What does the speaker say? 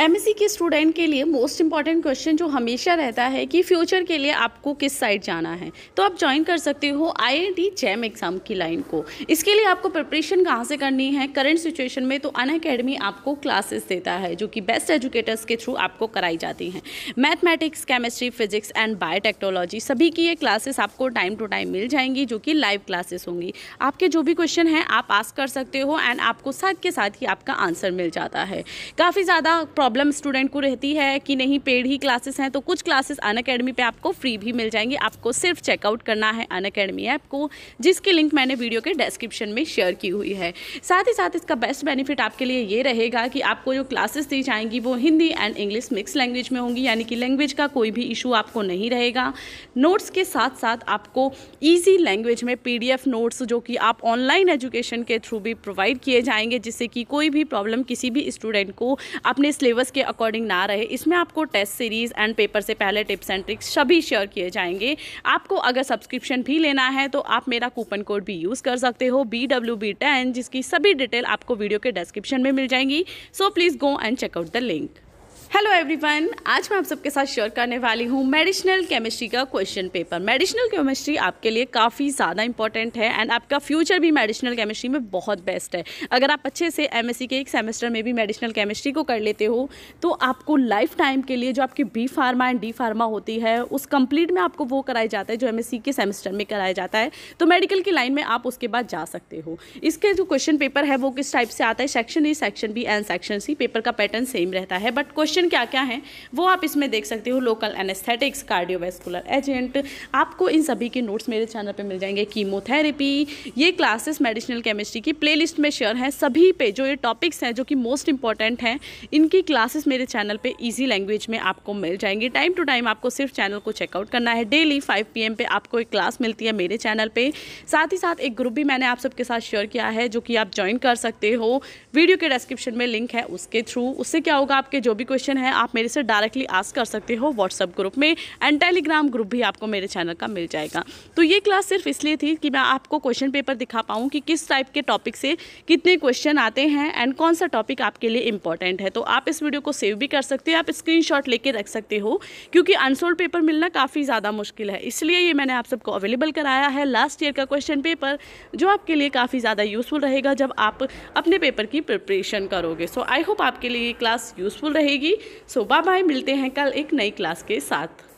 M e के student के लिए मोस्ट इंपॉर्टेंट क्वेश्चन जो हमेशा रहता है कि फ्यूचर के लिए आपको किस साइड जाना है तो आप ज्वाइन कर सकते हो आईआईटी जैम एग्जाम की लाइन को इसके लिए आपको प्रिपरेशन कहाँ से करनी है करंट सिचुएशन में तो अन अकेडमी आपको क्लासेस देता है जो कि बेस्ट एजुकेटर्स के थ्रू आपको कराई जाती हैं mathematics chemistry physics and biotechnology सभी की ये क्लासेस आपको टाइम टू टाइम मिल जाएंगी जो कि लाइव क्लासेस होंगी आपके जो भी क्वेश्चन हैं आप आस्क कर सकते हो एंड आपको साथ के साथ ही आपका आंसर मिल जाता है काफ़ी ज़्यादा प्रॉब्लम प्रॉब्लम स्टूडेंट को रहती है कि नहीं पेड ही क्लासेस हैं तो कुछ क्लासेस अन अकेडमी पर आपको फ्री भी मिल जाएंगी आपको सिर्फ चेकआउट करना है अन अकेडमी ऐप को जिसकी लिंक मैंने वीडियो के डिस्क्रिप्शन में शेयर की हुई है साथ ही साथ इसका बेस्ट बेनिफिट आपके लिए ये रहेगा कि आपको जो क्लासेस दी जाएंगी वो Hindi and English mix language में होंगी यानी कि लैंग्वेज का कोई भी इशू आपको नहीं रहेगा नोट्स के साथ साथ आपको ईजी लैंग्वेज में एफ नोट्स जो कि आप ऑनलाइन एजुकेशन के थ्रू भी प्रोवाइड किए जाएंगे जिससे कि कोई भी प्रॉब्लम किसी भी स्टूडेंट को अपने सिलेबस सिलेबस के अकॉर्डिंग ना रहे इसमें आपको टेस्ट सीरीज़ एंड पेपर से पहले टिप्स एंड ट्रिक्स सभी शेयर किए जाएंगे आपको अगर सब्सक्रिप्शन भी लेना है तो आप मेरा कूपन कोड भी यूज़ कर सकते हो बी डब्ल्यू बी टेन जिसकी सभी डिटेल आपको वीडियो के डिस्क्रिप्शन में मिल जाएंगी so please go and check out the link hello everyone आज मैं आप सबके साथ शेयर करने वाली हूँ मेडिसिनल केमिस्ट्री का क्वेश्चन पेपर मेडिसिनल केमिस्ट्री आपके लिए काफ़ी ज़्यादा इंपॉर्टेंट है एंड आपका फ्यूचर भी मेडिसिनल केमिस्ट्री में बहुत बेस्ट है अगर आप अच्छे से एमएससी के एक सेमेस्टर में भी मेडिसिनल केमिस्ट्री को कर लेते हो तो आपको लाइफ टाइम के लिए जो आपकी B pharma and D pharma होती है उस कंप्लीट में आपको वो कराया जाता है जो एम के सेमेस्टर में कराया जाता है तो मेडिकल की लाइन में आप उसके बाद जा सकते हो इसके जो क्वेश्चन पेपर है वो किस टाइप से आता है section E section B and section C paper का पैटर्न सेम रहता है बट क्वेश्चन क्वेश्चन क्या क्या हैं वो आप इसमें देख सकते हो लोकल एनेस्थेटिक्स कार्डियोवेस्कुलर एजेंट आपको इन सभी के नोट्स मेरे चैनल पर मिल जाएंगे कीमोथेरेपी ये क्लासेस मेडिसिनल केमिस्ट्री की प्लेलिस्ट में शेयर हैं सभी पे जो ये टॉपिक्स हैं जो कि मोस्ट इंपॉर्टेंट हैं इनकी क्लासेस मेरे चैनल पर ईजी लैंग्वेज में आपको मिल जाएंगी टाइम टू टाइम आपको सिर्फ चैनल को चेकआउट करना है डेली फाइव पी पे आपको एक क्लास मिलती है मेरे चैनल पर साथ ही साथ एक ग्रुप भी मैंने आप सबके साथ शेयर किया है जो कि आप ज्वाइन कर सकते हो वीडियो के डिस्क्रिप्शन में लिंक है उसके थ्रू उससे क्या होगा आपके जो भी क्वेश्चन क्वेश्चन है आप मेरे से डायरेक्टली आस्क कर सकते हो व्हाट्सअप ग्रुप में एंड टेलीग्राम ग्रुप भी आपको मेरे चैनल का मिल जाएगा तो ये क्लास सिर्फ इसलिए थी कि मैं आपको क्वेश्चन पेपर दिखा पाऊँ कि किस टाइप के टॉपिक से कितने क्वेश्चन आते हैं एंड कौन सा टॉपिक आपके लिए इंपॉर्टेंट है तो आप इस वीडियो को सेव भी कर सकते हो आप स्क्रीन लेके रख सकते हो क्योंकि अनसोल्ड पेपर मिलना काफ़ी ज़्यादा मुश्किल है इसलिए ये मैंने आप सबको अवेलेबल कराया है लास्ट ईयर का क्वेश्चन पेपर जो आपके लिए काफ़ी ज़्यादा यूज़फुल रहेगा जब आप अपने पेपर की प्रिपरेशन करोगे सो आई होप आपके लिए ये क्लास यूज़फुल रहेगी सो बाय बाय मिलते हैं कल एक नई क्लास के साथ